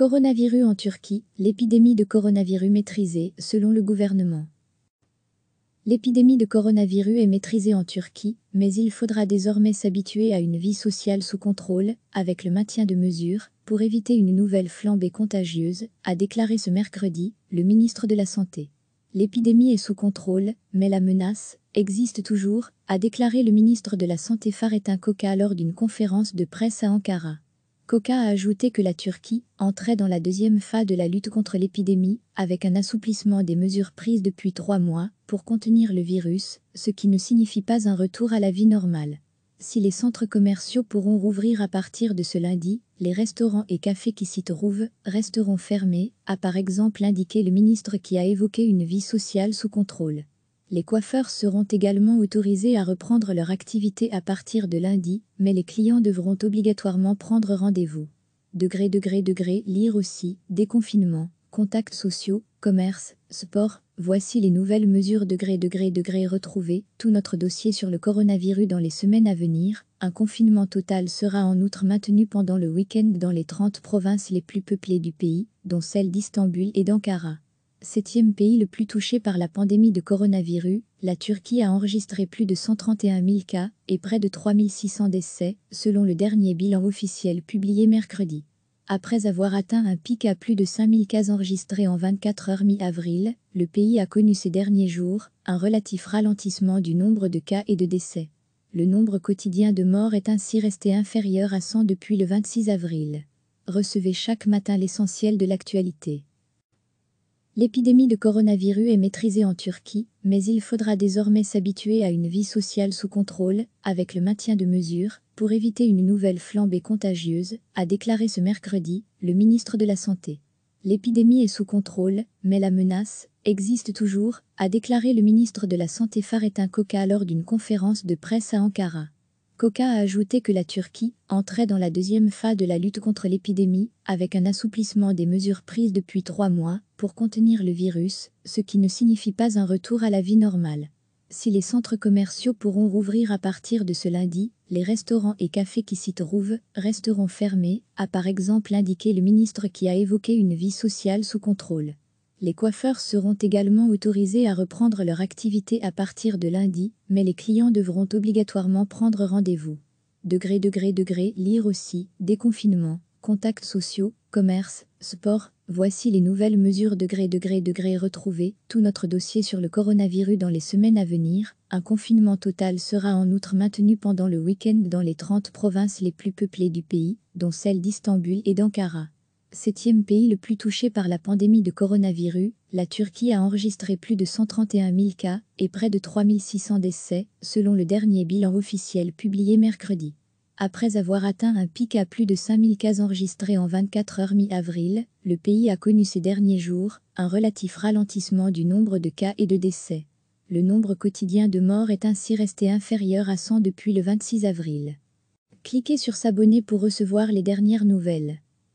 Coronavirus en Turquie, l'épidémie de coronavirus maîtrisée, selon le gouvernement. L'épidémie de coronavirus est maîtrisée en Turquie, mais il faudra désormais s'habituer à une vie sociale sous contrôle, avec le maintien de mesures, pour éviter une nouvelle flambée contagieuse, a déclaré ce mercredi le ministre de la Santé. L'épidémie est sous contrôle, mais la menace existe toujours, a déclaré le ministre de la Santé Faretin Koca lors d'une conférence de presse à Ankara. Coca a ajouté que la Turquie entrait dans la deuxième phase de la lutte contre l'épidémie avec un assouplissement des mesures prises depuis trois mois pour contenir le virus, ce qui ne signifie pas un retour à la vie normale. Si les centres commerciaux pourront rouvrir à partir de ce lundi, les restaurants et cafés qui s'y trouvent resteront fermés, a par exemple indiqué le ministre qui a évoqué une vie sociale sous contrôle. Les coiffeurs seront également autorisés à reprendre leur activité à partir de lundi, mais les clients devront obligatoirement prendre rendez-vous. Degré, degré, degré, lire aussi, déconfinement, contacts sociaux, commerce, sport, voici les nouvelles mesures degré, degré, degré retrouvées, tout notre dossier sur le coronavirus dans les semaines à venir, un confinement total sera en outre maintenu pendant le week-end dans les 30 provinces les plus peuplées du pays, dont celles d'Istanbul et d'Ankara septième pays le plus touché par la pandémie de coronavirus, la Turquie a enregistré plus de 131 000 cas et près de 3600 décès, selon le dernier bilan officiel publié mercredi. Après avoir atteint un pic à plus de 5 000 cas enregistrés en 24 heures mi-avril, le pays a connu ces derniers jours un relatif ralentissement du nombre de cas et de décès. Le nombre quotidien de morts est ainsi resté inférieur à 100 depuis le 26 avril. Recevez chaque matin l'essentiel de l'actualité. L'épidémie de coronavirus est maîtrisée en Turquie, mais il faudra désormais s'habituer à une vie sociale sous contrôle, avec le maintien de mesures, pour éviter une nouvelle flambée contagieuse, a déclaré ce mercredi le ministre de la Santé. L'épidémie est sous contrôle, mais la menace existe toujours, a déclaré le ministre de la Santé Faretin Koca lors d'une conférence de presse à Ankara. Coca a ajouté que la Turquie entrait dans la deuxième phase de la lutte contre l'épidémie, avec un assouplissement des mesures prises depuis trois mois pour contenir le virus, ce qui ne signifie pas un retour à la vie normale. Si les centres commerciaux pourront rouvrir à partir de ce lundi, les restaurants et cafés qui s'y trouvent resteront fermés, a par exemple indiqué le ministre qui a évoqué une vie sociale sous contrôle. Les coiffeurs seront également autorisés à reprendre leur activité à partir de lundi, mais les clients devront obligatoirement prendre rendez-vous. Degré, degré, degré, lire aussi, déconfinement, contacts sociaux, commerce, sport, voici les nouvelles mesures degré, degré, degré retrouvées, tout notre dossier sur le coronavirus dans les semaines à venir, un confinement total sera en outre maintenu pendant le week-end dans les 30 provinces les plus peuplées du pays, dont celles d'Istanbul et d'Ankara. Septième pays le plus touché par la pandémie de coronavirus, la Turquie a enregistré plus de 131 000 cas et près de 3600 décès, selon le dernier bilan officiel publié mercredi. Après avoir atteint un pic à plus de 5 000 cas enregistrés en 24 heures mi-avril, le pays a connu ces derniers jours un relatif ralentissement du nombre de cas et de décès. Le nombre quotidien de morts est ainsi resté inférieur à 100 depuis le 26 avril. Cliquez sur S'abonner pour recevoir les dernières nouvelles.